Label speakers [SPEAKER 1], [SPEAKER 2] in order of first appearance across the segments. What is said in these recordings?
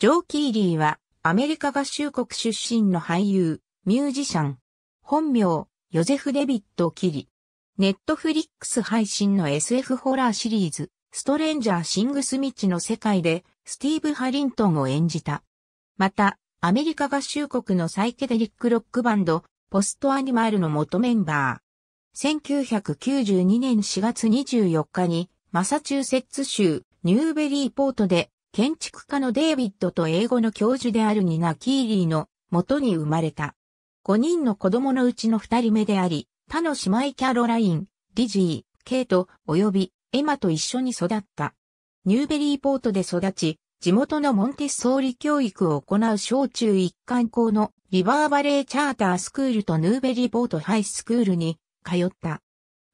[SPEAKER 1] ジョー・キーリーは、アメリカ合衆国出身の俳優、ミュージシャン。本名、ヨゼフ・デビッド・キリ。ネットフリックス配信の SF ホラーシリーズ、ストレンジャー・シングス・ミッチの世界で、スティーブ・ハリントンを演じた。また、アメリカ合衆国のサイケデリックロックバンド、ポストアニマルの元メンバー。1992年4月24日に、マサチューセッツ州、ニューベリーポートで建築家のデイビッドと英語の教授であるニナ・キーリーの元に生まれた。5人の子供のうちの2人目であり、他の姉妹キャロライン、リジー、ケイト、及びエマと一緒に育った。ニューベリーポートで育ち、地元のモンテッソーリ教育を行う小中一貫校のリバーバレーチャータースクールとヌーベリーポートハイスクールに通った。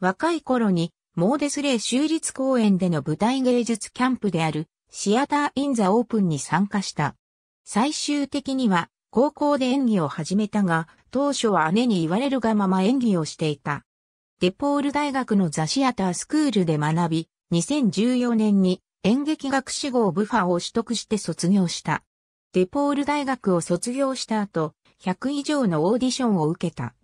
[SPEAKER 1] 若い頃にモーデスレー州立公園での舞台芸術キャンプであるシアター・イン・ザ・オープンに参加した。最終的には高校で演技を始めたが、当初は姉に言われるがまま演技をしていた。デポール大学のザ・シアタースクールで学び、2014年に演劇学士号ブファを取得して卒業した。デポール大学を卒業した後、100以上のオーディションを受けた。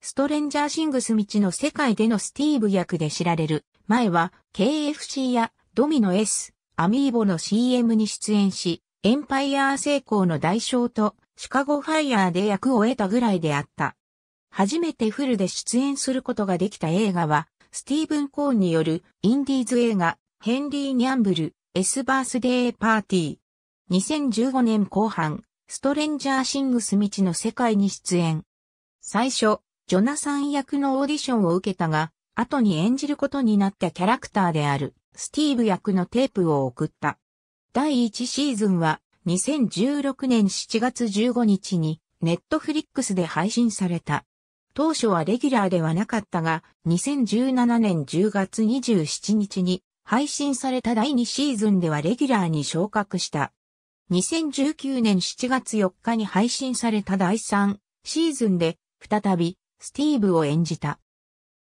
[SPEAKER 1] ストレンジャーシングス道の世界でのスティーブ役で知られる。前は KFC やドミノ S、アミーボの CM に出演し、エンパイアー成功の代償とシカゴファイヤーで役を得たぐらいであった。初めてフルで出演することができた映画は、スティーブン・コーンによるインディーズ映画、ヘンリー・ニャンブル、エスバースデー・パーティー。2015年後半、ストレンジャー・シングス未知の世界に出演。最初、ジョナサン役のオーディションを受けたが、後に演じることになったキャラクターである。スティーブ役のテープを送った。第1シーズンは2016年7月15日にネットフリックスで配信された。当初はレギュラーではなかったが、2017年10月27日に配信された第2シーズンではレギュラーに昇格した。2019年7月4日に配信された第3シーズンで再びスティーブを演じた。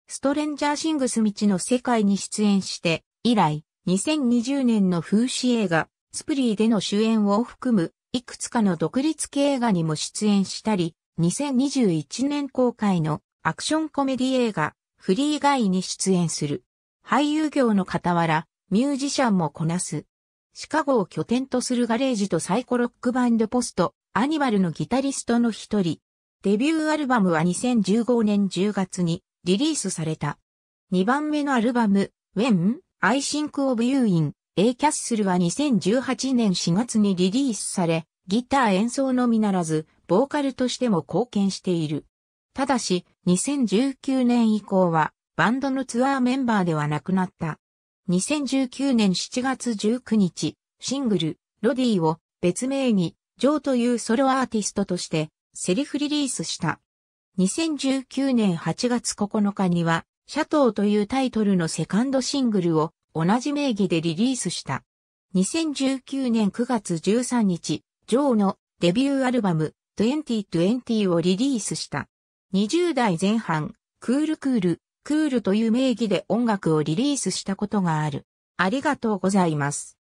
[SPEAKER 1] ストレンジャーシングス道の世界に出演して以来、2020年の風刺映画、スプリーでの主演を含む、いくつかの独立系映画にも出演したり、2021年公開のアクションコメディ映画、フリーガイに出演する。俳優業の傍ら、ミュージシャンもこなす。シカゴを拠点とするガレージとサイコロックバンドポスト、アニバルのギタリストの一人。デビューアルバムは2015年10月にリリースされた。2番目のアルバム、When? アイシンクオブユーイン、A キャッスルは2018年4月にリリースされ、ギター演奏のみならず、ボーカルとしても貢献している。ただし、2019年以降は、バンドのツアーメンバーではなくなった。2019年7月19日、シングル、ロディを別名に、ジョーというソロアーティストとして、セリフリリースした。2019年8月9日には、シャトーというタイトルのセカンドシングルを同じ名義でリリースした。2019年9月13日、ジョーのデビューアルバム2020をリリースした。20代前半、クールクール、クールという名義で音楽をリリースしたことがある。ありがとうございます。